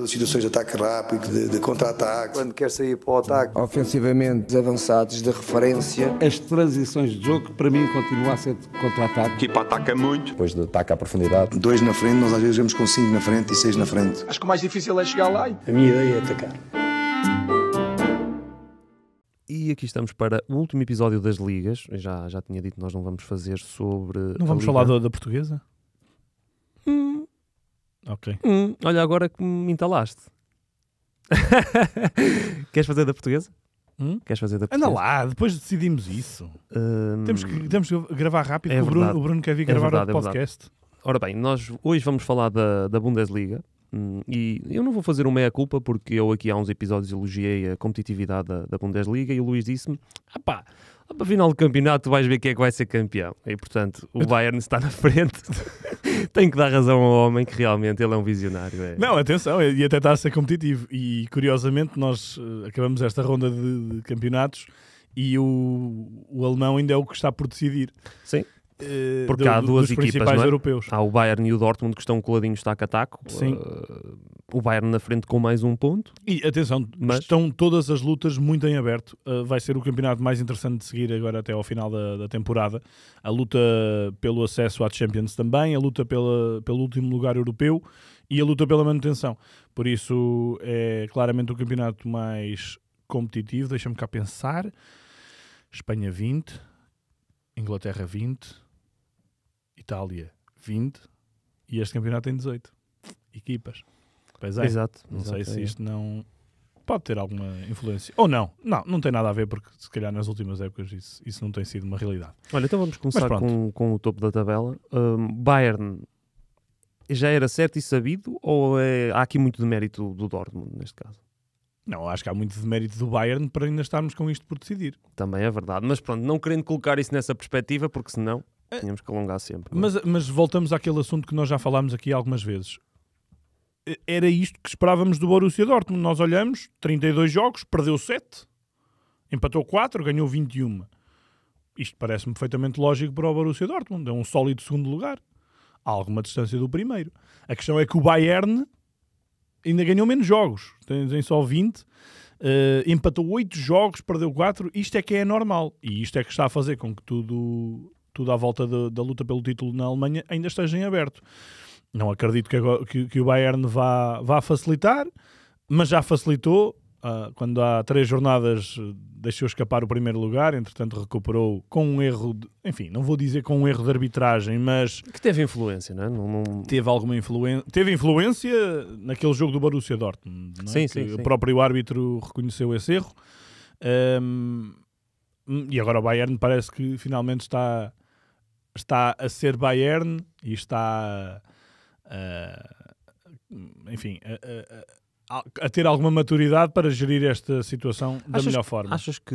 das situações de ataque rápido, de, de contra-ataque. Quando quer sair para o ataque. Ofensivamente, avançados de referência. As transições de jogo, para mim, continuam a ser de contra-ataque. equipa ataca muito. Depois de ataque à profundidade. Dois na frente, nós às vezes vamos com cinco na frente e seis na frente. Acho que o mais difícil é chegar lá. A minha ideia é atacar. E aqui estamos para o último episódio das Ligas. Eu já, já tinha dito, nós não vamos fazer sobre. Não vamos falar da, da portuguesa? Ok. Hum, olha, agora que me entalaste. Queres fazer da portuguesa? Hum? Queres fazer da portuguesa? Anda lá, depois decidimos isso. Hum, temos, que, temos que gravar rápido, é o, Bruno, o, Bruno, quer vir é gravar verdade, o é podcast. É Ora bem, nós hoje vamos falar da, da Bundesliga. Hum, e eu não vou fazer uma meia-culpa porque eu aqui há uns episódios elogiei a competitividade da, da Bundesliga e o Luís disse-me: ah pá, para a final do campeonato, tu vais ver quem é que vai ser campeão. E portanto, o Bayern está na frente. Tem que dar razão ao homem que realmente ele é um visionário. É. Não, atenção, e até está a ser competitivo. E curiosamente, nós eh, acabamos esta ronda de, de campeonatos e o, o alemão ainda é o que está por decidir. Sim. Eh, Porque do, há duas equipas, não é? europeus. Há o Bayern e o Dortmund que estão coladinhos taco a taco. Sim. Uh, o Bayern na frente com mais um ponto. E atenção, mas... estão todas as lutas muito em aberto. Uh, vai ser o campeonato mais interessante de seguir agora até ao final da, da, temporada. A luta pelo acesso à Champions também, a luta pela, pelo último lugar europeu e a luta pela manutenção. Por isso é claramente o campeonato mais competitivo. Deixa-me cá pensar. Espanha 20, Inglaterra 20, Itália, 20 e este campeonato tem 18 equipas. Pois é. Exato. Não exato, sei se é. isto não pode ter alguma influência. Ou não. Não, não tem nada a ver, porque se calhar nas últimas épocas isso, isso não tem sido uma realidade. Olha, então vamos começar com, com o topo da tabela. Um, Bayern já era certo e sabido, ou é, há aqui muito de mérito do Dortmund neste caso? Não, acho que há muito de mérito do Bayern para ainda estarmos com isto por decidir. Também é verdade, mas pronto, não querendo colocar isso nessa perspectiva, porque senão é- Tínhamos que alongar sempre. É? Mas, mas voltamos àquele assunto que nós já falámos aqui algumas vezes. Era isto que esperávamos do Borussia Dortmund. Nós olhamos, 32 jogos, perdeu 7, empatou 4, ganhou 21. Isto parece-me perfeitamente lógico para o Borussia Dortmund. É um sólido segundo lugar. Há alguma distância do primeiro. A questão é que o Bayern ainda ganhou menos jogos. Tem, só 20. Uh, eh, empatou 8 jogos, perdeu 4. Isto é que é normal. E isto é que está a fazer com que tudo tudo à volta de, da luta pelo título na Alemanha, ainda esteja em aberto. Não acredito que, que, que o Bayern vá, vá facilitar, mas já facilitou uh, quando há três jornadas eh, deixou escapar o primeiro lugar, entretanto recuperou com um erro, de, enfim, não vou dizer com um erro de arbitragem, mas... Que teve influência, não é? Não, não... Teve alguma influência, teve influência naquele jogo do Borussia Dortmund, é? sim, sim, sim, o próprio árbitro reconheceu esse erro, um, e agora o Bayern parece que finalmente está está a ser Bayern e está, uh, enfim, a, a, a, ter alguma maturidade para gerir esta situação da melhor forma. Achas que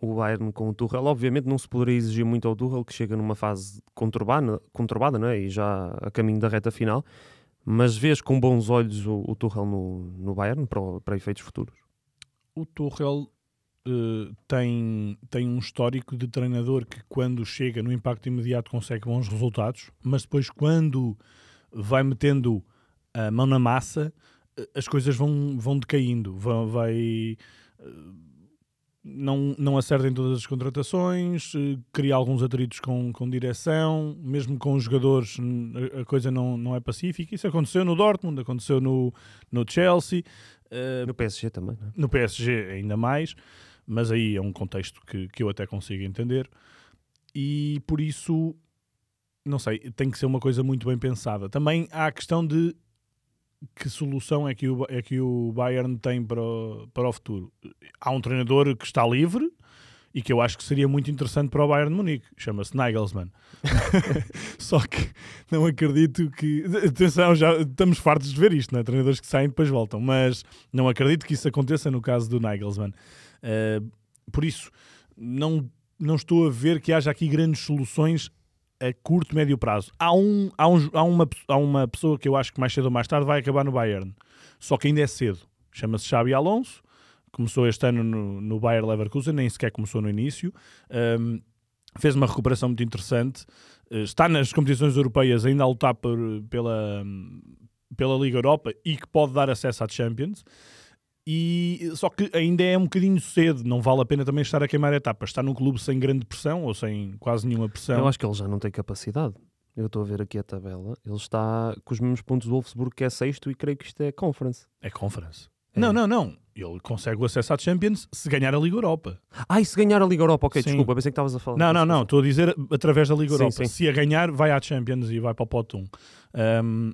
o Bayern com o Tuchel, obviamente não se poderia exigir muito ao Tuchel, que chega numa fase conturbada, conturbada não é? e já a caminho da reta final, mas vês com bons olhos o, o Tuchel no, no Bayern para, para efeitos futuros? O Tuchel eh, tem, tem um histórico de treinador que, quando chega no impacto imediato, consegue bons resultados, mas depois, quando vai metendo a mão na massa, eh, as coisas vão, vão decaindo, vão, vai. Eh, não, não acertem todas as contratações, cria alguns atritos com, com direção, mesmo com os jogadores a coisa não, não é pacífica. Isso aconteceu no Dortmund, aconteceu no, no Chelsea. no PSG também. Não é? No PSG ainda mais mas aí é um contexto que, que eu até consigo entender e por isso, não sei, tem que ser uma coisa muito bem pensada. Também há a questão de que solução é que o, é que o Bayern tem para o, para o futuro. Há um treinador que está livre e que eu acho que seria muito interessante para o Bayern de Munique. Chama-se Nagelsmann. Só que não acredito que... Atenção, já estamos fartos de ver isto, né? treinadores que saem e depois voltam. Mas não acredito que isso aconteça no caso do Nagelsmann. Eh, por isso, não, não estou a ver que haja aqui grandes soluções a curto, médio prazo. Há, um, há, um, há, uma, há uma pessoa que eu acho que mais cedo ou mais tarde vai acabar no Bayern. Só que ainda é cedo. Chama-se Xabi Alonso. Começou este ano no, no Bayern Leverkusen, nem sequer começou no início. Um, ehm, fez uma recuperação muito interessante. Eh, está nas competições europeias ainda a lutar por, pela, pela Liga Europa e que pode dar acesso à Champions. E, só que ainda é um bocadinho cedo, não vale a pena também estar a queimar etapas. Está num clube sem grande pressão ou sem quase nenhuma pressão. Eu acho que ele já não tem capacidade. Eu estou a ver aqui a tabela. Ele está com os mesmos pontos do Wolfsburg, que é sexto, e creio que isto é Conference. É Conference. É. Não, não, não. Ele consegue o acesso à Champions se ganhar a Liga Europa. Ah, e se ganhar a Liga Europa? Ok, sim. desculpa, pensei que estavas a falar. Não, não, não. Estou a dizer através da Liga sim, Europa. Sim. Se a ganhar, vai à Champions e vai para o pot 1. Um,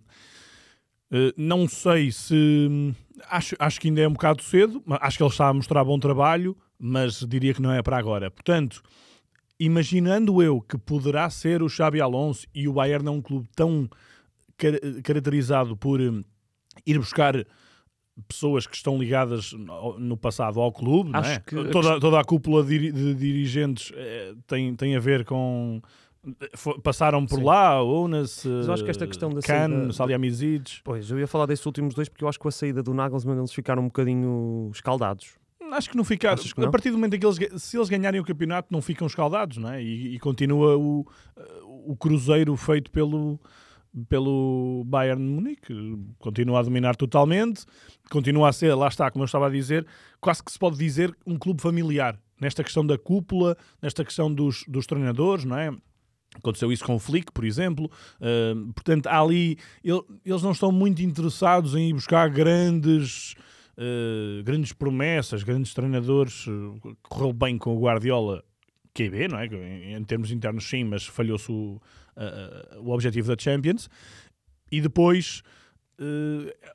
eh, não sei se. Hum, acho, acho que ainda é um bocado cedo, acho que ele está a mostrar bom trabalho, mas diria que não é para agora. Portanto, imaginando eu que poderá ser o Xabi Alonso e o Bayern é um clube tão car caracterizado por hum, ir buscar pessoas que estão ligadas no passado ao clube, é? que... toda, toda a cúpula de, de dirigentes é, tem, tem a ver com passaram por Sim. lá, Unas, eh, Mas eu acho que esta questão da Can, saída... Pois, eu ia falar desses últimos dois porque eu acho que com a saída do Nagelsmann eles ficaram um bocadinho escaldados. Acho que não ficaram. A partir do momento em que eles, se eles ganharem o campeonato, não ficam escaldados, não é? E, e continua o, eh, o cruzeiro feito pelo pelo Bayern de Munique. Continua a dominar totalmente, continua a ser, lá está, como eu estava a dizer, quase que se pode dizer um clube familiar, nesta questão da cúpula, nesta questão dos, dos treinadores, não é? Aconteceu isso com o Flick, por exemplo. Uh, portanto, ali eles não estão muito interessados em ir buscar grandes, uh, grandes promessas, grandes treinadores. Correu bem com o Guardiola, QB, não é? Em, em termos internos, sim, mas falhou-se o, uh, o objetivo da Champions. E depois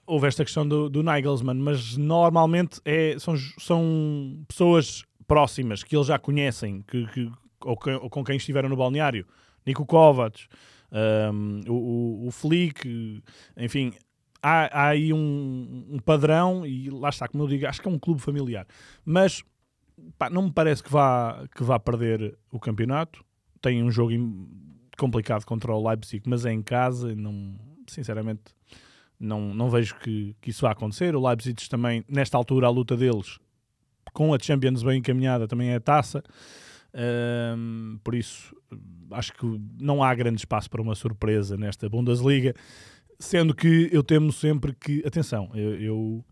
houve esta questão do, do Nigelsmann, mas normalmente é, são, são pessoas próximas que eles já conhecem, que, que ou, com quem estiveram no balneário, Nico Kovacs, um, o, o, Flick, enfim, há, há aí um, um, padrão e lá está, como eu digo, acho que é um clube familiar. Mas pá, não me parece que vá, que vá perder o campeonato. Tem um jogo complicado contra o Leipzig, mas é em casa, não, sinceramente não, não vejo que, que isso vá acontecer. O Leipzig também, nesta altura, a luta deles com a Champions bem encaminhada também é a taça. Um, por isso, acho que não há grande espaço para uma surpresa nesta Bundesliga. Sendo que eu temo sempre que. Atenção, eu, eu,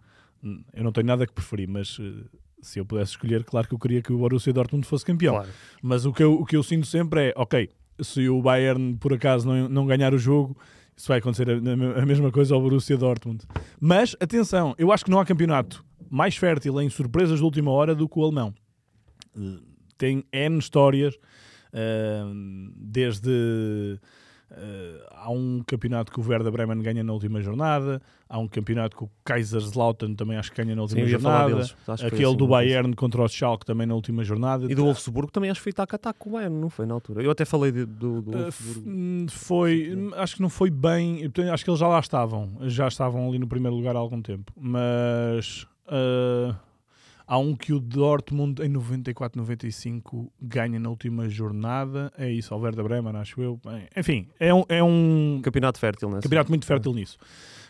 eu não tenho nada que preferir, mas eh, se eu pudesse escolher, claro que eu queria que o Borussia Dortmund fosse campeão. Claro. Mas o que, eu, o que eu sinto sempre é: ok, se o Bayern por acaso não, não ganhar o jogo, isso vai acontecer a, a mesma coisa ao Borussia Dortmund. Mas, atenção, eu acho que não há campeonato mais fértil em surpresas de última hora do que o alemão eh, tem N histórias, uh, desde. Uh, há um campeonato que o Werder Bremen ganha na última jornada, há um campeonato que o Kaiserslautern também acho que ganha na última Sim, jornada, aquele assim, do Bayern contra o Schalke também na última jornada. E do Wolfsburgo também acho que foi tac a tac com o Bayern, não foi na altura? Eu até falei de, do, do uh, Foi, hum, acho que não foi bem, acho que eles já lá estavam, já estavam ali no primeiro lugar há algum tempo, mas... Uh, Há um que o Dortmund em 94-95 ganha na última jornada. É isso, Alverda Bremen, acho eu. Enfim, é um. É um campeonato fértil, nisso. Campeonato muito fértil é. nisso.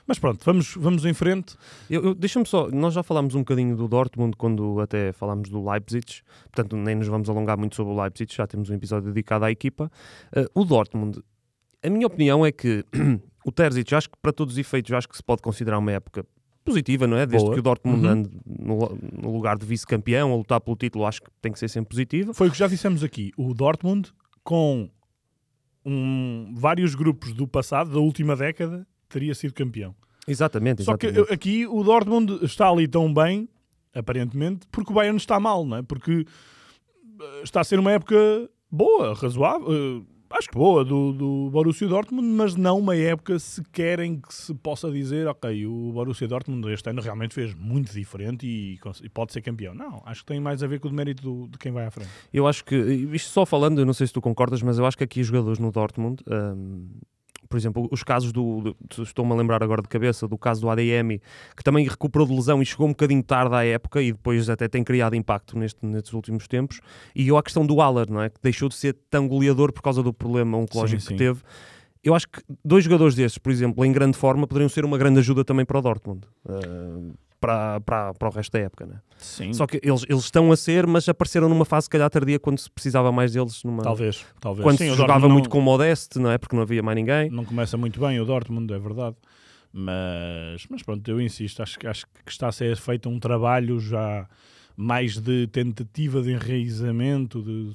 Mas pronto, vamos, vamos em frente. Eu, eu, Deixa-me só, nós já falámos um bocadinho do Dortmund quando até falámos do Leipzig, portanto nem nos vamos alongar muito sobre o Leipzig, já temos um episódio dedicado à equipa. Uh, o Dortmund, a minha opinião é que o Terzic, acho que para todos os efeitos, acho que se pode considerar uma época positiva, não é? Desde Boa. que o Dortmund uhum. ande no, lugar de vice-campeão a lutar pelo título, acho que tem que ser sempre positiva. Foi o que já dissemos aqui. O Dortmund, com um, vários grupos do passado, da última década, teria sido campeão. Exatamente, exatamente. Só que aqui o Dortmund está ali tão bem, aparentemente, porque o Bayern está mal, não é? Porque eh, está a ser uma época boa, razoável eh, acho que boa, do, do Borussia Dortmund, mas não uma época sequer em que se possa dizer, ok, o Borussia Dortmund este ano realmente fez muito diferente e, e pode ser campeão. Não, acho que tem mais a ver com o mérito do, de quem vai à frente. Eu acho que, isto só falando, eu não sei se tu concordas, mas eu acho que aqui os jogadores no Dortmund. Hum, por exemplo, os casos do. Estou-me a lembrar agora de cabeça do caso do ADM, que também recuperou de lesão e chegou um bocadinho tarde à época e depois até tem criado impacto neste, nestes últimos tempos. E eu, a questão do Aller, não é? Que deixou de ser tão goleador por causa do problema oncológico sim, sim. que teve. Eu acho que dois jogadores destes, por exemplo, em grande forma, poderiam ser uma grande ajuda também para o Dortmund. Uh para, para, para o resto da época, né? Sim. Só que eles, eles estão a ser, mas apareceram numa fase, se calhar, tardia, quando se precisava mais deles. Numa... Talvez, talvez. Quando Sim, se jogava não... muito com o Modeste, não é? Porque não havia mais ninguém. Não começa muito bem o Dortmund, é verdade. Mas, mas pronto, eu insisto, acho, acho que está a ser feito um trabalho já mais de tentativa de enraizamento, de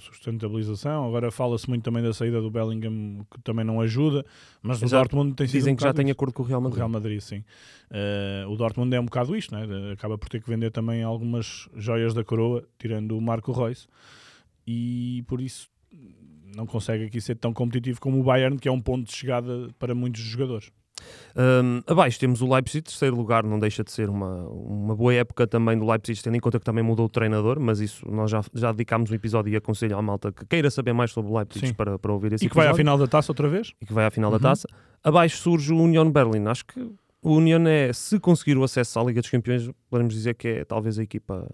sustentabilização. Agora fala-se muito também da saída do Bellingham, que também não ajuda, mas Exato. o Dortmund tem sido. Dizem um que já tem acordo com o Real Madrid. O Real Madrid, sim. Uh, o Dortmund é um bocado isto, né? acaba por ter que vender também algumas joias da coroa, tirando o Marco Reus, e por isso não consegue aqui ser tão competitivo como o Bayern, que é um ponto de chegada para muitos jogadores. Um, abaixo temos o Leipzig, terceiro lugar, não deixa de ser uma, uma boa época também do Leipzig, tendo em conta que também mudou o treinador, mas isso nós já, já dedicámos um episódio e aconselho à malta que queira saber mais sobre o Leipzig para, para ouvir esse E que episódio. vai à final da taça outra vez? E que vai à final uhum. da taça. Abaixo surge o Union Berlin, acho que o Union é, se conseguir o acesso à Liga dos Campeões, podemos dizer que é talvez a equipa,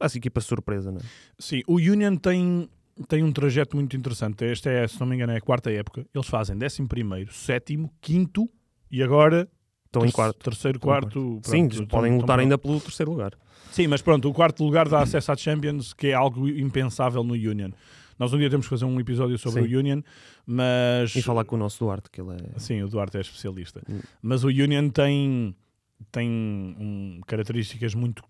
a equipa surpresa, não é? Sim, o Union tem tem um trajeto muito interessante. Esta é, se não me engano, é a quarta época. Eles fazem décimo primeiro, sétimo, quinto e agora estão em quarto. Terceiro, quarto. Pronto, Sim, podem lutar ainda pelo terceiro lugar. Sim, mas pronto, o quarto lugar dá acesso à Champions, que é algo impensável no Union. Nós um dia temos que fazer um episódio sobre Sim. o Union, mas. E falar com o nosso Duarte, que ele é. Sim, o Duarte é especialista. Hum. Mas o Union tem, tem um, características muito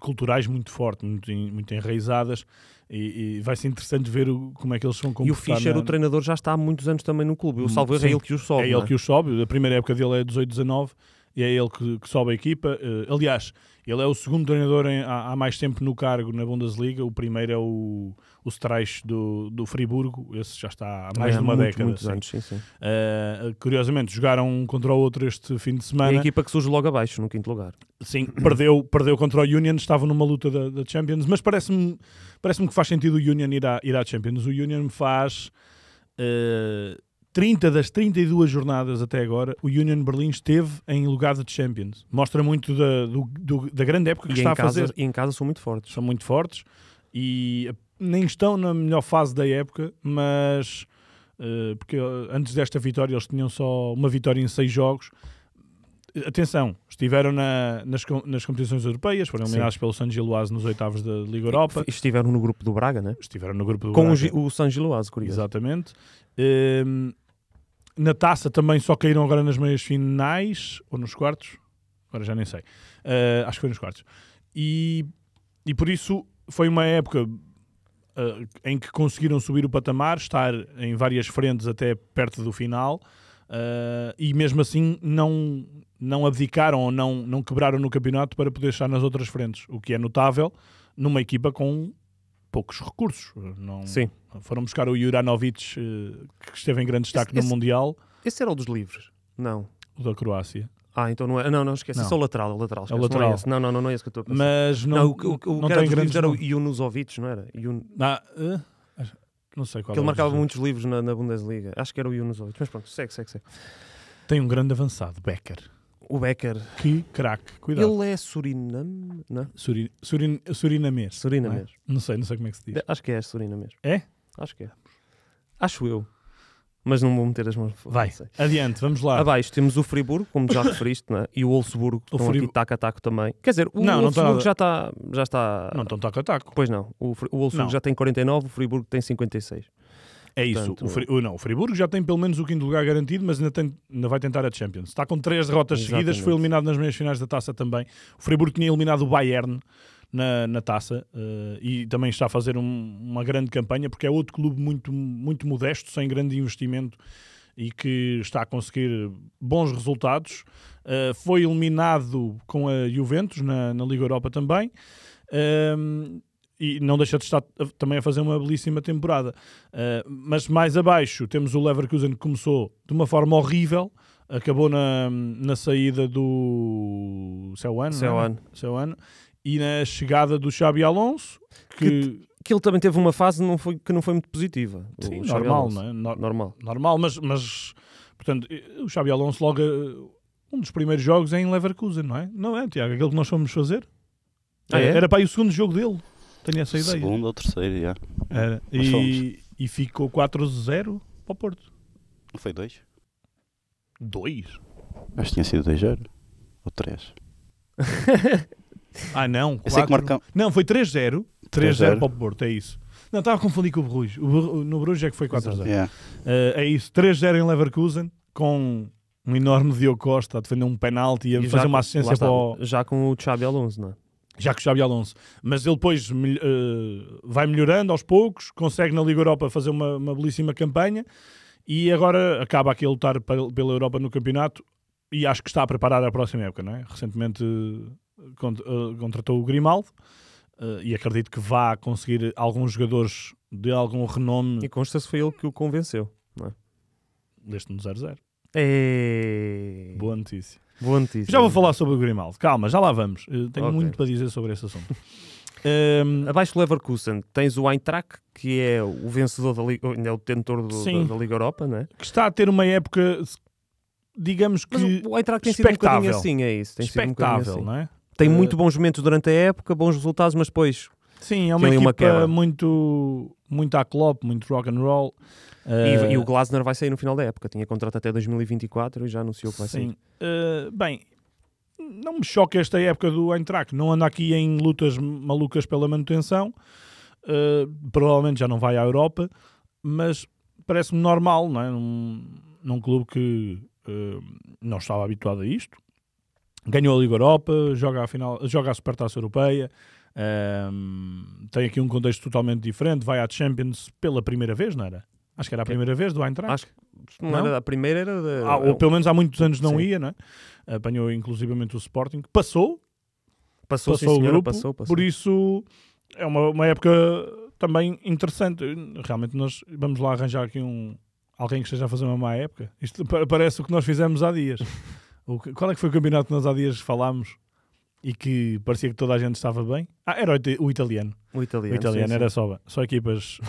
culturais muito fortes, muito, muito enraizadas e, e, vai ser interessante ver o, como é que eles vão comportar. E o Fischer, na... o treinador, já está há muitos anos também no clube. Hum, o salvo é ele que os sobe. É ele é? que os sobe. A primeira época dele é 18-19 e é ele que, que sobe a equipa. Uh, aliás, ele é o segundo treinador em, há, há, mais tempo no cargo na Bundesliga. O primeiro é o, o Streich do, do Friburgo. Esse já está há mais é, de uma muito, década. Muitos assim. anos, sim, sim. Uh, curiosamente, jogaram um contra o outro este fim de semana. E a equipa que surge logo abaixo, no quinto lugar. Sim, perdeu, perdeu contra o Union, estava numa luta da, da Champions, mas parece-me parece que faz sentido o Union ir à, ir à Champions. O Union me faz. Uh, 30 das 32 jornadas até agora, o Union Berlin esteve em lugar de Champions. Mostra muito da, do, do, da grande época que e está a fazer. E em casa são muito fortes. São muito fortes e nem estão na melhor fase da época, mas uh, porque eh, antes desta vitória eles tinham só uma vitória em seis jogos. Atenção, estiveram na, nas, nas competições europeias, foram eliminados pelo San Giloase nos oitavos da Liga Europa. Estiveram no grupo do Braga, né? Estiveram no grupo do Com Braga. Com o San Giloase, curioso. Exatamente. Ehm, na taça também só caíram agora nas meias finais ou nos quartos. Agora já nem sei. Uh, acho que foi nos quartos. E, e por isso foi uma época uh, em que conseguiram subir o patamar, estar em várias frentes até perto do final. Uh, e mesmo assim não, não abdicaram ou não, não quebraram no campeonato para poder estar nas outras frentes, o que é notável numa equipa com poucos recursos. Não... Sim. Foram buscar o Juranovic, eh, que esteve em grande destaque esse, no esse, Mundial. Esse era o dos livres? Não. O da Croácia. Ah, então não é. Não, não, esquece. Não. o lateral. O lateral, é o lateral. Não, é não, não, não, não é esse que eu estou a pensar. Mas não, não, o, o, o cara tem grandes era o Yunusovic, não era? Yun... Ah, uh, não sei qual Que ele é marcava muitos livros na, na Bundesliga. Acho que era o Yunusovic. Mas pronto, segue, segue, segue. Tem um grande avançado, Becker. O Becker. Que craque, cuidado. Ele é Suriname, não é? Surin, surinamês. Surinamês. Não, é? não, sei, não sei como é que se diz. Acho que é surinamês. É? Acho que é. Acho eu. Mas não vou meter as mãos. Vai, adiante, vamos lá. Abaixo temos o Friburgo, como já referiste, né? e o Wolfsburgo, que o estão Frib... aqui taco a taco também. Quer dizer, o não, tá Wolfsburgo não já, está, já está... Não estão taco a taco. Pois não. O, Fri... o Wolfsburgo não. já tem 49, o Friburgo tem 56. É isso. Portanto, o, Fri... não, o Friburgo já tem pelo menos o quinto lugar garantido, mas ainda, tem... ainda vai tentar a Champions. Está com três derrotas Exatamente. seguidas, foi eliminado nas meias finais da taça também. O Friburgo tinha eliminado o Bayern na, na taça uh, e também está a fazer um, uma grande campanha, porque é outro clube muito, muito modesto, sem grande investimento e que está a conseguir bons resultados. Uh, foi eliminado com a Juventus na, na Liga Europa também. Ehm, e não deixa de estar também a fazer uma belíssima temporada. Uh, mas mais abaixo temos o Leverkusen que começou de uma forma horrível, acabou na, na saída do ano seu ano e na chegada do Xabi Alonso que... que que ele também teve uma fase não foi, que não foi muito positiva. Sim, normal, não é? normal. Normal, mas, mas portanto, o Xabi Alonso logo eh, um dos primeiros jogos é em Leverkusen, não é? Não é, Tiago? aquilo que nós fomos fazer. Ah, é? Era para aí o segundo jogo dele. Tenho essa ideia. Segundo ou terceiro, já. Era. e, fomos. e ficou 4-0 para o Porto. Não foi 2? 2? Acho que tinha sido 2-0. Ou 3. ah, não. Eu Não, foi 3-0. 3-0 para o Porto, é isso. Não, estava a confundir com o Bruges. O Bru... No Bruges é que foi 4-0. Yeah. Uh, é isso. 3-0 em Leverkusen com um enorme Diogo Costa a defender um penalti e a fazer uma assistência para o... Já com o Xabi Alonso, não é? já que o Xabi Alonso, mas ele depois uh, vai melhorando aos poucos, consegue na Liga Europa fazer uma, uma belíssima campanha e agora acaba aqui a lutar pela Europa no campeonato e acho que está a preparar a próxima época, não é? Recentemente eh, eh, contratou o Grimaldo e acredito que vá conseguir alguns jogadores de algum renome. E consta-se foi ele que o convenceu, não é? Deste no 0-0. É... Boa notícia. Boa notícia. Já vou falar sobre o Grimaldo. Calma, já lá vamos. Eu eh, tenho okay. muito para dizer sobre esse assunto. Um... Ehm, Abaixo do Leverkusen tens o Eintracht, que é o vencedor da Liga, é o detentor do, da, da, Liga Europa, não é? Que está a ter uma época, digamos que. Mas o Eintracht tem sido um bocadinho assim, é isso. Tem sido um assim. não é? Tem uh... muito bons momentos durante a época, bons resultados, mas depois. Sim, é uma, uma equipa uma muito muito à Klopp, muito rock and roll. E, uh, e, eh, o Glasner vai sair no final da época, tinha contrato até 2024 e já anunciou que vai sim. sair. Uh, eh, bem, não me choca esta época do Eintracht, não anda aqui em lutas malucas pela manutenção, uh, provavelmente já não vai à Europa, mas parece-me normal, não é? Num, num clube que não estava habituado a isto. Ganhou a Liga Europa, joga a, final, joga a Supertaça Europeia, um, tem aqui um contexto totalmente diferente. Vai à Champions pela primeira vez, não era? Acho que era a primeira vez do Eintracht. Acho que não, não? era a primeira, era de... ah, ou pelo menos há muitos anos não Sim. ia, não é? Apanhou inclusivamente o Sporting. Passou. Passou, passou sim, o grupo. Passou, passou. Por isso é uma, uma época também interessante. Realmente nós vamos lá arranjar aqui um alguém que esteja a fazer uma má época. Isto parece o que nós fizemos há dias. o que, qual é que foi o campeonato que nós há dias falámos? e que parecia que toda a gente estava bem. Ah, era o, o italiano. O italiano. O italiano sim, era sim. só, só equipas.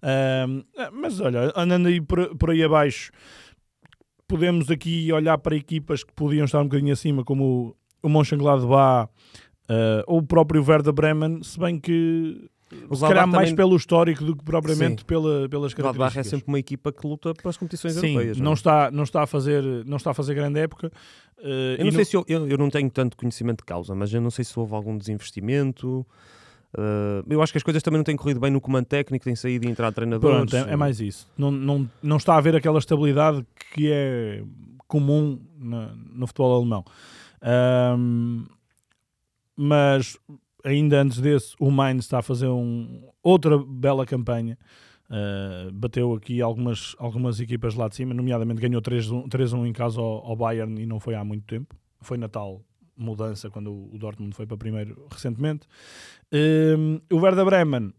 um, ah, mas olha, andando aí por, por aí abaixo, podemos aqui olhar para equipas que podiam estar um bocadinho acima, como o, o Mönchengladbach uh, ou o próprio Werder Bremen, se bem que o se calhar mais também... pelo histórico do que propriamente pela, pelas é características. Gladbach é sempre uma equipa que luta para as competições Sim, europeias. Não, não, é? está, não, está a fazer, não está a fazer grande época. Uh, eu, não sei não... Se eu, eu, eu, não tenho tanto conhecimento de causa, mas eu não sei se houve algum desinvestimento. Uh, eu acho que as coisas também não têm corrido bem no comando técnico, tem saído e entrado treinadores. Pronto, é, é, mais isso. Não, não, não está a haver aquela estabilidade que é comum na, no futebol alemão. mas ainda antes desse, o Mainz está a fazer um, outra bela campanha. Uh, bateu aqui algumas, algumas equipas lá de cima, nomeadamente ganhou 3-1 em casa ao, ao, Bayern e não foi há muito tempo. Foi Natal, mudança, quando o, Dortmund foi para primeiro recentemente. Eh, o Werder Bremen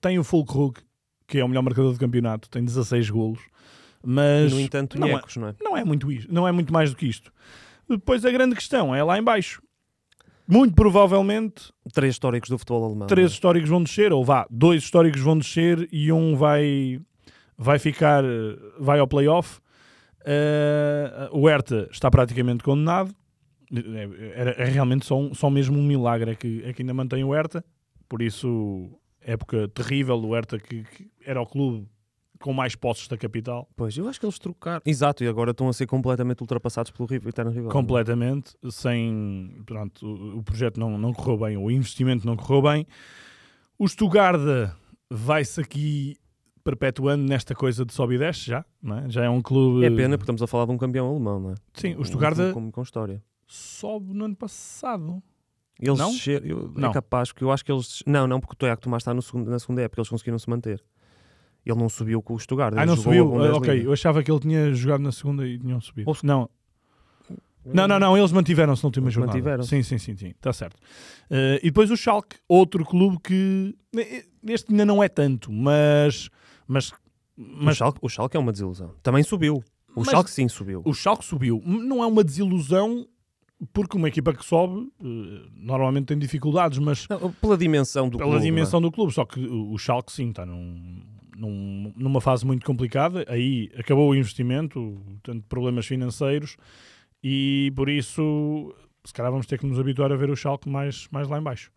tem o Fulkrug, que é o melhor marcador do campeonato, tem 16 golos. Mas no entanto, não, é, não, é? não é muito isso não é muito mais do que isto. Depois a grande questão é lá embaixo muito provavelmente. Três históricos do futebol alemão. Três é? históricos vão descer, ou vá, dois históricos vão descer e um vai, vai ficar. vai ao playoff. Uh, o Hertha está praticamente condenado. É, é, é realmente só, um, só mesmo um milagre é que, é que ainda mantém o Hertha. Por isso, época terrível do Hertha, que, que era o clube com mais postos da capital. Pois, eu acho que eles trocaram. Exato, e agora estão a ser completamente ultrapassados pelo River, Eterno Rival. É? Completamente, sem. Pronto, o, projeto não, não correu bem, o investimento não correu bem. O Stuttgart vai-se aqui perpetuando nesta coisa de sobe e desce já, é? Já é um clube... É pena porque estamos a falar de um campeão alemão, não é? Sim, o Stuttgart... Um, com, com história. Sobe no ano passado. Eles não? Che... Eu... É não? É capaz, porque eu acho que eles... Não, não, porque o Toyac Tomás está no segundo, na segunda época, eles conseguiram se manter. Ele não subiu com o Stuttgart. Ah, não subiu? ok, eu achava que ele tinha jogado na segunda e tinham subido. Ou... Não. Não, não, não, eles mantiveram-se na última eles jornada. Mantiveram sim, sim, sim, sim, está certo. Uh, e depois o Schalke, outro clube que. Eh, este ainda não é tanto, mas. mas, mas... O, Schalke, o Schalke é uma desilusão. Também subiu. O mas, Schalke sim subiu. O Schalke subiu. Não é uma desilusão porque uma equipa que sobe eh, normalmente tem dificuldades, mas não, pela dimensão do pela clube, é? dimensão do clube, só que o Schalke sim está num num, numa fase muito complicada. Aí acabou o investimento, tanto problemas financeiros, e por isso se calhar vamos ter que nos habituar a ver o Schalke mais, mais lá embaixo.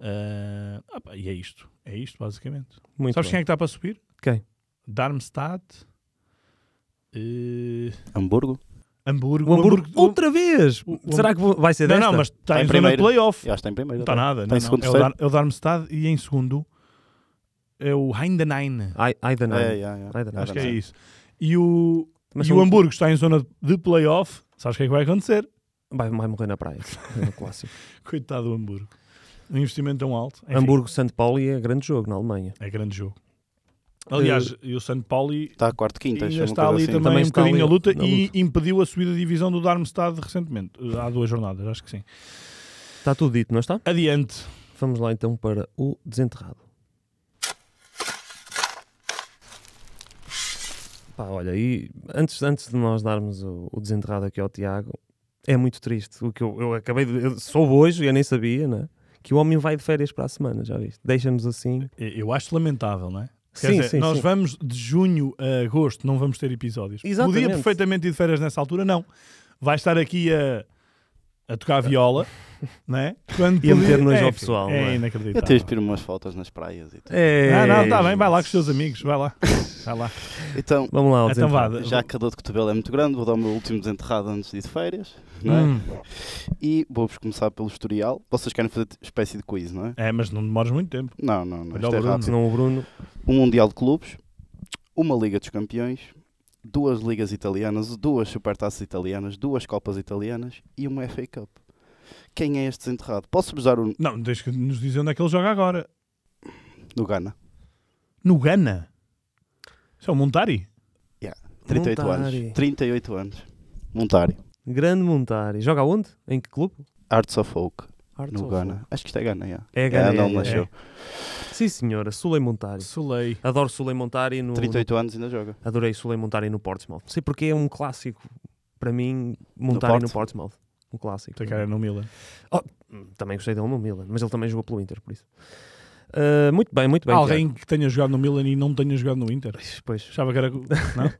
Uh, ah, opa, ah, e é isto, é isto basicamente. Muito Sabes bem. quem é que está para subir? Quem? Darmstadt. Uh... Hamburgo. Hamburgo. Hamburgo, Hamburgo, outra vez! O, Será que vai ser não, desta? Não, não, mas está, está em, em primeiro. playoff. Já está em primeiro. Não está nada. Está não, em segundo, não. É, o Dar, é o Darmstadt e em segundo é o Heindenein. Heindenein. É, yeah, é, é. yeah. Acho que é isso. E o, Mas e o Hamburgo está em zona de playoff. Sabes o que é que vai acontecer? Vai, vai morrer na praia. É clássico. Coitado do Hamburgo. É um investimento tão alto. Enfim. Hamburgo, São Paulo é grande jogo na Alemanha. É grande jogo. Aliás, eh, e o São Paulo está a quarto quinta, ainda está ali assim. também, também um bocadinho a luta, luta e impediu a subida de divisão do Darmstadt recentemente, há duas jornadas, acho que sim. Está tudo dito, não está? Adiante. Vamos lá então para o desenterrado. Pá, olha, e antes, antes de nós darmos o, o desenterrado aqui ao Tiago, é muito triste. O que eu, eu acabei de. Eu soube hoje, eu nem sabia, né? Que o homem vai de férias para a semana, já viste? Deixa-nos assim. Eu acho lamentável, não é? Quer sim, dizer, sim, nós sim. vamos de junho a agosto, não vamos ter episódios. Exatamente. Podia perfeitamente ir de férias nessa altura, não. Vai estar aqui a a tocar viola, né? Quando ia meter no é, pessoal. É, é inacreditável. Eu tenho inspiro umas fotos nas praias e tudo. É, não, não, tá bem, vai lá com os teus amigos, vai lá. Vai lá. então, vamos lá, então, vá, já que a dor de cotovelo é muito grande, vou dar o meu último desenterrado antes de ir de férias, não é? Hum. E vou-vos começar pelo historial. Vocês querem fazer espécie de quiz, não é? É, mas não demoras muito tempo. Não, não, não. Olha o é Bruno, é não o Bruno. Um Mundial de Clubes, uma Liga dos Campeões duas ligas italianas, duas supertaças italianas, duas copas italianas e uma FA Cup. Quem é este desenterrado? Posso-vos dar um. Não, deixa nos dizer onde é que ele joga agora. No Ghana. No Ghana? Isso é o Montari? Yeah. 38 Montari. anos. 38 anos. Montari. Grande Montari. Joga onde? Em que clube? Arts of Oak. Art no Ghana. Acho que isto é Ghana, yeah. é. Ghana, é, não, é, É. Sim, senhora, Sulei Montari. Sulei. Adoro Sulei Montari no 38 anos ainda joga. Adorei Sulei Montari no Portsmouth. Sei porque é um clássico para mim, Montari no, no Portsmouth. Um clássico. Tem cara no Milan. Oh, também gostei dele no Milan, mas ele também jogou pelo Inter, por isso. Uh, muito bem, muito bem. Alguém Tiago. que tenha jogado no Milan e não tenha jogado no Inter. Pois. Achava que era.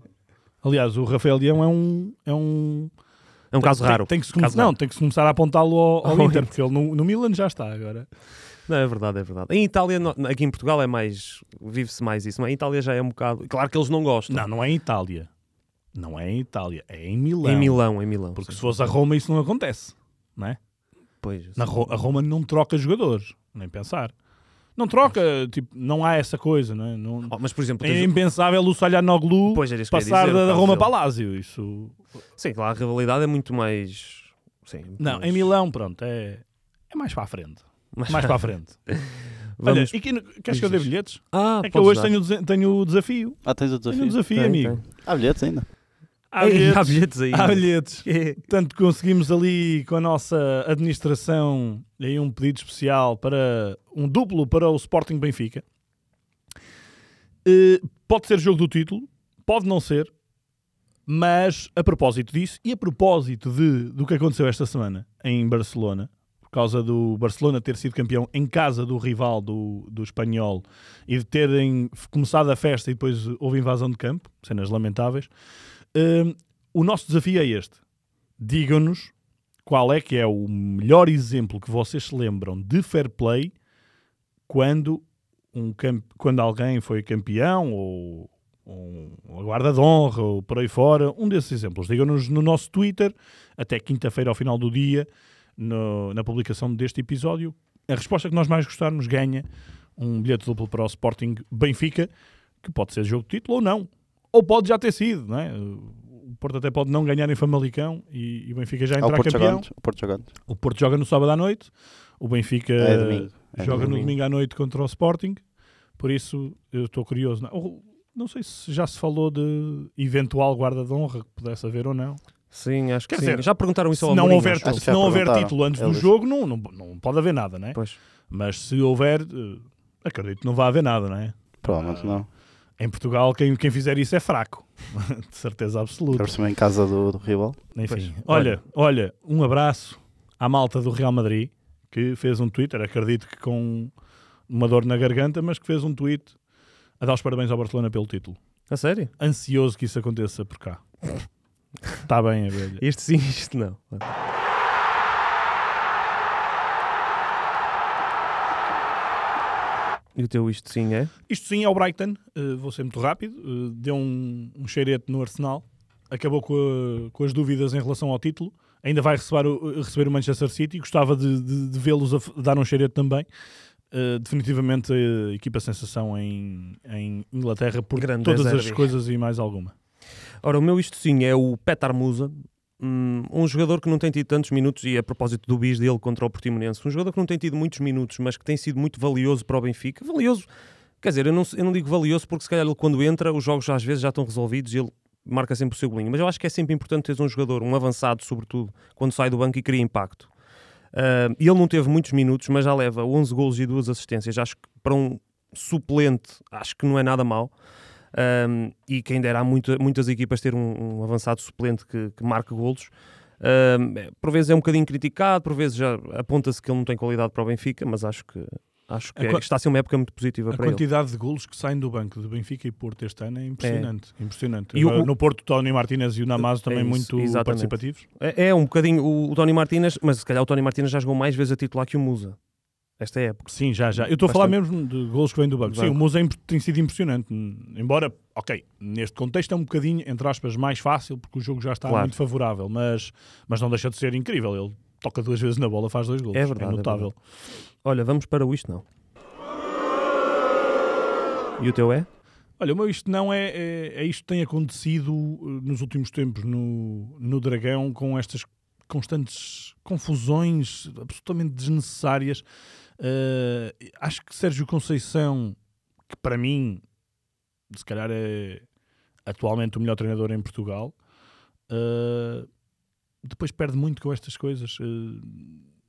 Aliás, o Rafael Leão é um, é um é um caso tem, raro. Tem, que se Não, raro. tem que começar a apontá-lo ao, ao Inter, porque ele no, no, Milan já está agora. Não, é verdade, é verdade. Em Itália, aqui em Portugal é mais. vive-se mais isso, mas é? em Itália já é um bocado. Claro que eles não gostam. Não, não é em Itália. Não é em Itália, é em Milão. Em Milão, em Milão. Porque sim. se fosse a Roma isso não acontece, não é? Pois. Na Ro a Roma não troca jogadores, nem pensar. Não troca, tipo, não há essa coisa, não é? Não... Oh, mas, por exemplo, é impensável o Solhanoglu é passar dizer, da Roma Palácio. Isso... Sim, lá a rivalidade é muito mais. Sim, não, mais... em Milão, pronto, é, é mais para a frente. Mas... Mais para a frente. Vamos... Olha, e que, queres que eu dê bilhetes? Ah, é que eu hoje tenho, tenho o desafio. Ah, tens o desafio? Tenho o desafio, tem, amigo. Tem. Há bilhetes ainda. Há é bilhetes, há bilhetes aí. Há bilhetes. É. Portanto, conseguimos ali com a nossa administração aí um pedido especial para um duplo para o Sporting Benfica. Uh, pode ser jogo do título, pode não ser, mas a propósito disso e a propósito de, do que aconteceu esta semana em Barcelona, por causa do Barcelona ter sido campeão em casa do rival do, do espanhol e de terem começado a festa e depois houve invasão de campo, cenas lamentáveis. Hum, o nosso desafio é este. Digam-nos qual é que é o melhor exemplo que vocês se lembram de fair play quando, um quando alguém foi campeão ou, ou um guarda de honra ou por aí fora. Um desses exemplos. Digam-nos no nosso Twitter, até quinta-feira ao final do dia, no, na publicação deste episódio. A resposta que nós mais gostarmos ganha um bilhete duplo para o Sporting Benfica, que pode ser jogo de título ou não ou pode já ter sido, não é? O Porto até pode não ganhar em Famalicão e, e o Benfica já ah, entrar campeão. o, Porto joga o Porto joga no sábado à noite, o Benfica é domingo, é joga domingo. no domingo à noite contra o Sporting, por isso eu estou curioso. Não, não sei se já se falou de eventual guarda de honra que pudesse haver ou não. Sim, acho Quer que dizer, sim. Já perguntaram isso ao se não houver, Se não houver título antes do jogo, não, não, não pode haver nada, não é? Pois. Mas se houver, eh, acredito que não vai haver nada, não é? Provavelmente ah, não. Em Portugal, quem, quem fizer isso é fraco. de certeza absoluta. Percebeu em casa do, do rival. Enfim, pois. olha, olha, um abraço à malta do Real Madrid que fez um Twitter, acredito que com uma dor na garganta, mas que fez um tweet a dar os parabéns ao Barcelona pelo título. A sério? Ansioso que isso aconteça por cá. Está bem, a velha. Este sim, isto não. E o teu isto sim é? Isto sim é o Brighton, uh, vou ser muito rápido, uh, deu um, um cheirete no Arsenal, acabou com, a, eh, com, as dúvidas em relação ao título, ainda vai receber o, receber o Manchester City, gostava de, de, de vê-los dar um cheirete também. Uh, definitivamente a equipa sensação em, em Inglaterra por Grande todas as coisas e mais alguma. Ora, o meu isto sim é o Petar Musa, Hum, um jogador que não tem tido tantos minutos, e a propósito do bis dele contra o Portimonense, um jogador que não tem tido muitos minutos, mas que tem sido muito valioso para o Benfica. Valioso, quer dizer, eu não, eu não digo valioso porque se calhar ele quando entra, os jogos já às vezes já estão resolvidos e ele marca sempre o seu golinho. Mas eu acho que é sempre importante teres um jogador, um avançado sobretudo, quando sai do banco e cria impacto. Uh, ele não teve muitos minutos, mas já leva 11 golos e duas assistências. Acho que para um suplente, acho que não é nada mal um, e quem dera há muitas equipas ter um, um avançado suplente que, que marque golos. Um, por vezes é um bocadinho criticado, por vezes já aponta-se que ele não tem qualidade para o Benfica, mas acho que Acho que é, está a ser uma época muito positiva para ele. A quantidade de golos que saem do banco do Benfica e Porto este ano é impressionante. É. impressionante. E o, no Porto, Tony Martinez e o Namazo é também é isso, muito exatamente. participativos. É, é, um bocadinho o, o Tony Martinez, mas se calhar o Tony Martinez já jogou mais vezes a titular que o Musa esta época. Sim, já, já. Eu estou a falar mesmo de gols que vêm do banco. Sim, o Musa tem sido impressionante. Embora, ok, neste contexto é um bocadinho, entre aspas, mais fácil, porque o jogo já está claro. muito favorável, mas, mas não deixa de ser incrível. Ele toca duas vezes na bola, faz dois gols. É verdade. É notável. É verdade. Olha, vamos para o Isto Não. E o teu é? Olha, o meu isto não é, é, é isto que tem acontecido eh, nos últimos tempos no, no Dragão com estas constantes confusões absolutamente desnecessárias Uh, acho que Sérgio Conceição, que para mim, se calhar é atualmente o melhor treinador em Portugal, uh, depois perde muito com estas coisas. Uh,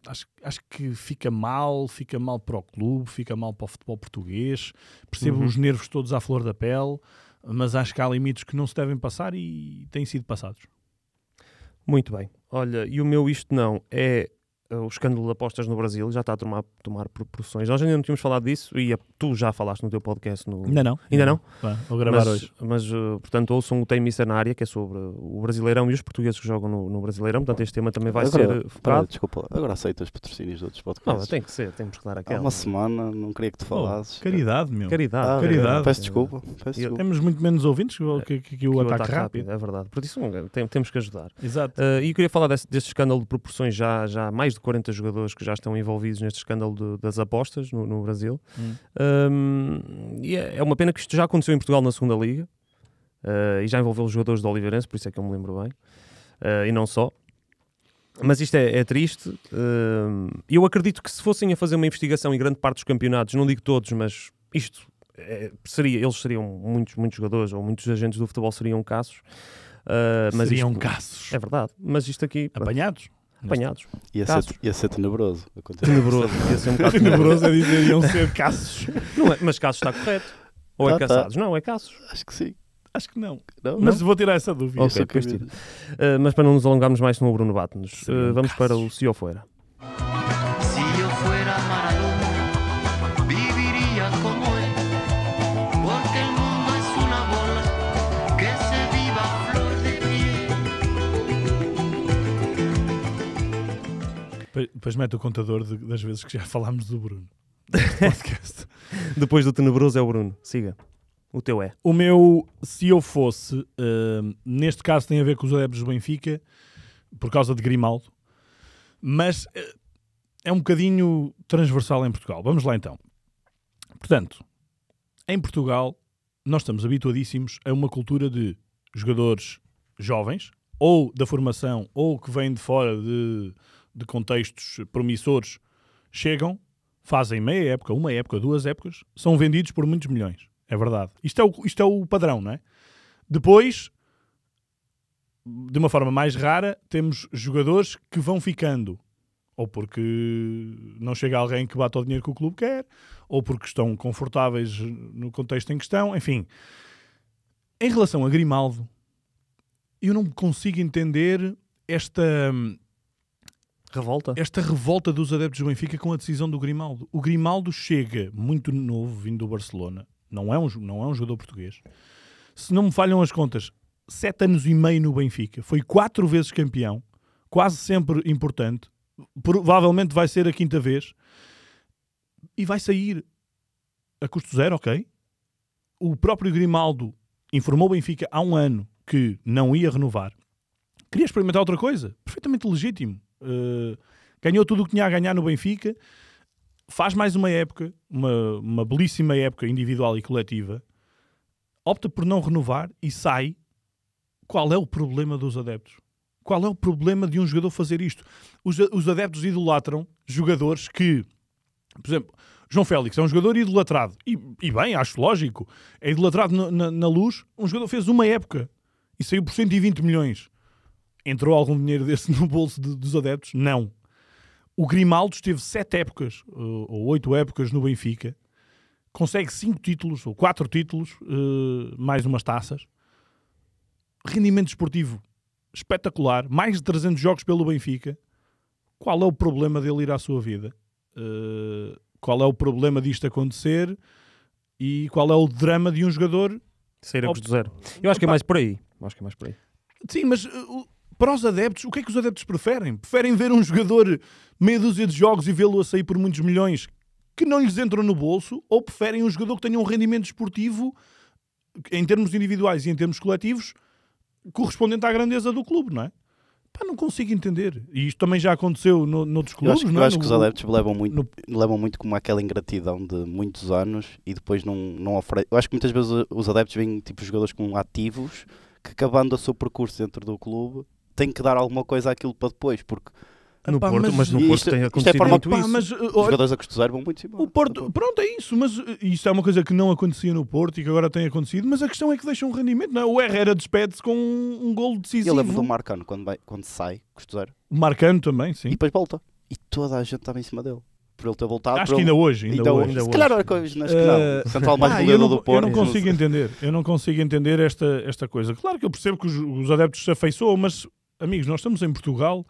acho, acho que fica mal, fica mal para o clube, fica mal para o futebol português. Percebo uhum. os nervos todos à flor da pele, mas acho que há limites que não se devem passar e têm sido passados. Muito bem. Olha, e o meu isto não é eh, o escândalo de apostas no Brasil já está a tomar, tomar proporções. Nós ainda não tínhamos falado disso e a, é, tu já falaste no teu podcast. No... Ainda não. Ainda não? vou gravar mas, hoje. Mas, eh, portanto, ouçam o Tem Missa na área, que é sobre o Brasileirão e os portugueses que jogam no, no Brasileirão. Portanto, este tema também vai agora, ser focado. Eh, desculpa, agora aceito os patrocínios de outros podcasts. tem que ser, temos que dar aquela. Há uma semana, não queria que tu oh, falasses. Oh, caridade, meu. Caridade. Ah, caridade. Peço desculpa. É. Peço desculpa. Temos muito menos ouvintes que, é. que, que, que o, ataque, ataque rápido. rápido. É verdade. Por isso, tem, temos que ajudar. Exato. Uh, e eu queria falar desse, deste escândalo de proporções já, já mais de 40 jogadores que já estão envolvidos neste escândalo de, das apostas no, no Brasil. Hum. Um, e é, é uma pena que isto já aconteceu em Portugal na segunda Liga uh, e já envolveu os jogadores do Oliveirense, por isso é que eu me lembro bem, uh, e não só. Mas isto é, é triste. Uh, eu acredito que se fossem a fazer uma investigação em grande parte dos campeonatos, não digo todos, mas isto é, seria, eles seriam muitos, muitos jogadores ou muitos agentes do futebol seriam casos. Uh, eh, mas seriam isto, casos. É verdade, mas isto aqui. Apanhados? apanhados. Ia ser, ia ser tenebroso. Tenebroso, ia ser um bocado tenebroso é dizer iam ser caços. Não é, mas caços está correto. Ou é tá, é caçados? Tá. Não, é caços. Acho que sim. Acho que não. não mas não? vou tirar essa dúvida. Okay, okay, uh, eh, mas para não nos alongarmos mais, senão o Bruno bate-nos. Uh, eh, vamos caços. para o Se Ou Fora. Depois mete o contador de, das vezes que já falámos do Bruno. Depois do tenebroso é o Bruno. Siga. O teu é. O meu, se eu fosse, uh, neste caso tem a ver com os adeptos do Benfica, por causa de Grimaldo, mas uh, é um bocadinho transversal em Portugal. Vamos lá então. Portanto, em Portugal, nós estamos habituadíssimos a uma cultura de jogadores jovens, ou da formação, ou que vêm de fora de de contextos promissores chegam, fazem meia época, uma época, duas épocas, são vendidos por muitos milhões. É verdade. Isto é o, isto é o padrão, não é? Depois, de uma forma mais rara, temos jogadores que vão ficando. Ou porque não chega alguém que bata o dinheiro que o clube quer, ou porque estão confortáveis no contexto em questão, enfim. Em relação a Grimaldo, eu não consigo entender esta hum, Revolta? Esta revolta dos adeptos do Benfica com a decisão do Grimaldo. O Grimaldo chega muito novo, vindo do Barcelona. Não é um, não é um jogador português. Se não me falham as contas, sete anos e meio no Benfica. Foi quatro vezes campeão. Quase sempre importante. Provavelmente vai ser a quinta vez. E vai sair a custo zero, ok? O próprio Grimaldo informou o Benfica há um ano que não ia renovar. Queria experimentar outra coisa? Perfeitamente legítimo. Eh, ganhou tudo o que tinha a ganhar no Benfica. Faz mais uma época, uma, uma belíssima época individual e coletiva. Opta por não renovar e sai. Qual é o problema dos adeptos? Qual é o problema de um jogador fazer isto? Os, os adeptos idolatram jogadores que, por exemplo, João Félix é um jogador idolatrado. E, e bem, acho lógico. É idolatrado na, na, na luz. Um jogador fez uma época e saiu por 120 milhões entrou algum dinheiro desse no bolso de, dos adeptos? Não. O Grimaldo esteve sete épocas, eh, ou oito épocas, no Benfica. Consegue cinco títulos, ou quatro títulos, eh, mais umas taças. Rendimento esportivo espetacular. Mais de 300 jogos pelo Benfica. Qual é o problema dele ir à sua vida? Eh, qual é o problema disto acontecer? E qual é o drama de um jogador... Sair a custo zero. Eu acho que é mais por aí. Acho que é mais por aí. Sim, mas para os adeptos, o que é que os adeptos preferem? Preferem ver um jogador meia dúzia de jogos e vê-lo a sair por muitos milhões que não lhes entram no bolso ou preferem um jogador que tenha um rendimento esportivo em termos individuais e em termos coletivos correspondente à grandeza do clube, não é? Pá, não consigo entender. E isto também já aconteceu no, noutros clubes, Eu acho, que, eu é? acho que os adeptos levam muito, no... levam muito como aquela ingratidão de muitos anos e depois não, não oferecem. Eu acho que muitas vezes os adeptos vêm tipo jogadores como ativos que acabando o seu percurso dentro do clube tem que dar alguma coisa àquilo para depois, porque no Porto, mas, mas no Porto isto, tem acontecido isto é muito Epá, isso. Mas, uh, Os jogadores a zero vão muito embora. O Porto, pronto, é isso, mas uh, isto é uma coisa que não acontecia no Porto e que agora tem acontecido, mas a questão é que deixa um rendimento, não é? O Herrera despede-se com um, um golo decisivo. Eu lembro do Marcano, quando, vai, quando sai, O Marcano também, sim. E depois volta. E toda a gente estava em cima dele. Por ele ter voltado. Acho que ainda hoje. Ainda, ainda hoje. hoje. Se calhar hoje, acho que não. Uh... mais ah, do Porto. Eu não consigo entender. Eu não consigo entender esta, esta coisa. Claro que eu percebo que os, os adeptos se afeiçoam, mas amigos, nós estamos em Portugal,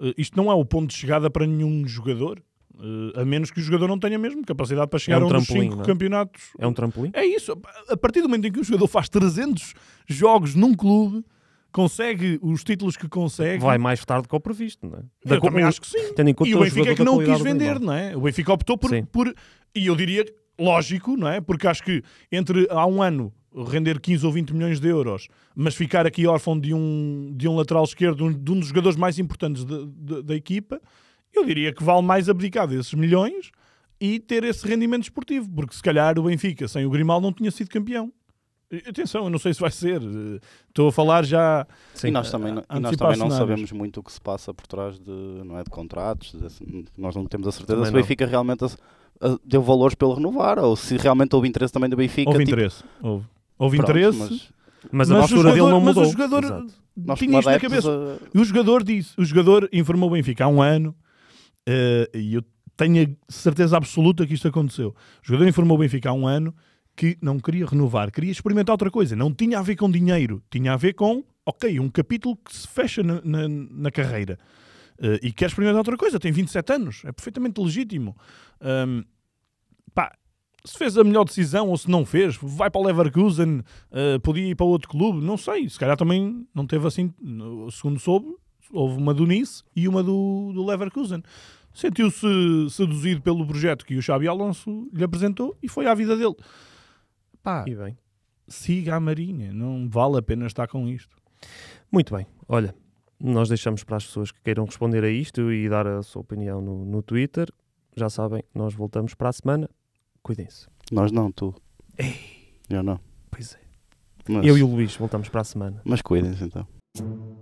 eh, isto não é o ponto de chegada para nenhum jogador. Eh, a menos que o jogador não tenha mesmo capacidade para chegar é um a um dos cinco é? campeonatos. É um trampolim? É isso. A partir do momento em que o jogador faz 300 jogos num clube, consegue os títulos que consegue. Vai mais tarde que o previsto, não é? Da eu também acho que sim. Tendo em conta e o Benfica é que não o quis vender, não é? O Benfica optou por, por, E eu diria, lógico, não é? Porque acho que entre há um ano render 15 ou 20 milhões de euros, mas ficar aqui órfão de um, de um lateral esquerdo, de um dos jogadores mais importantes de, de, da equipa, eu diria que vale mais abdicar desses milhões e ter esse rendimento esportivo, porque se calhar o Benfica sem o Grimal não tinha sido campeão. Atenção, eu não sei se vai ser. Eh, estou a falar já. Sim, eh, e nós também, não, nós também não sabemos muito o que se passa por trás de, não é, de contratos. De, nós não temos a certeza também se o Benfica realmente eh, deu valores pelo renovar ou se realmente houve interesse também do Benfica. Houve tipo, interesse. Houve. Houve Pronto, interesse. Mas... Mas a postura jogador, dele não mudou. Mas o jogador Exato. tinha isto na cabeça. A... Eh, o jogador disse, o jogador informou o Benfica há um ano, uh, e eu tenho a certeza absoluta que isto aconteceu. O jogador informou o Benfica há um ano que não queria renovar, queria experimentar outra coisa. Não tinha a ver com dinheiro, tinha a ver com, ok, um capítulo que se fecha na, na, na carreira. Uh, e quer experimentar outra coisa, tem 27 anos, é perfeitamente legítimo. Um, pá, se fez a melhor decisão ou se não fez, vai para o Leverkusen, uh, podia ir para outro clube, não sei. Se calhar também não teve assim, segundo soube, houve uma do Nice e uma do, do Leverkusen. Sentiu-se seduzido pelo projeto que o Xabi Alonso lhe apresentou e foi à vida dele. Pá, e bem. siga a Marinha, não vale a pena estar com isto. Muito bem, olha, nós deixamos para as pessoas que queiram responder a isto e dar a sua opinião no, no Twitter. Já sabem, nós voltamos para a semana. Cuidem-se. Nós não, tu. Ei. Eu não. Pois é. Mas... Eu e o Luís voltamos para a semana. Mas cuidem-se então.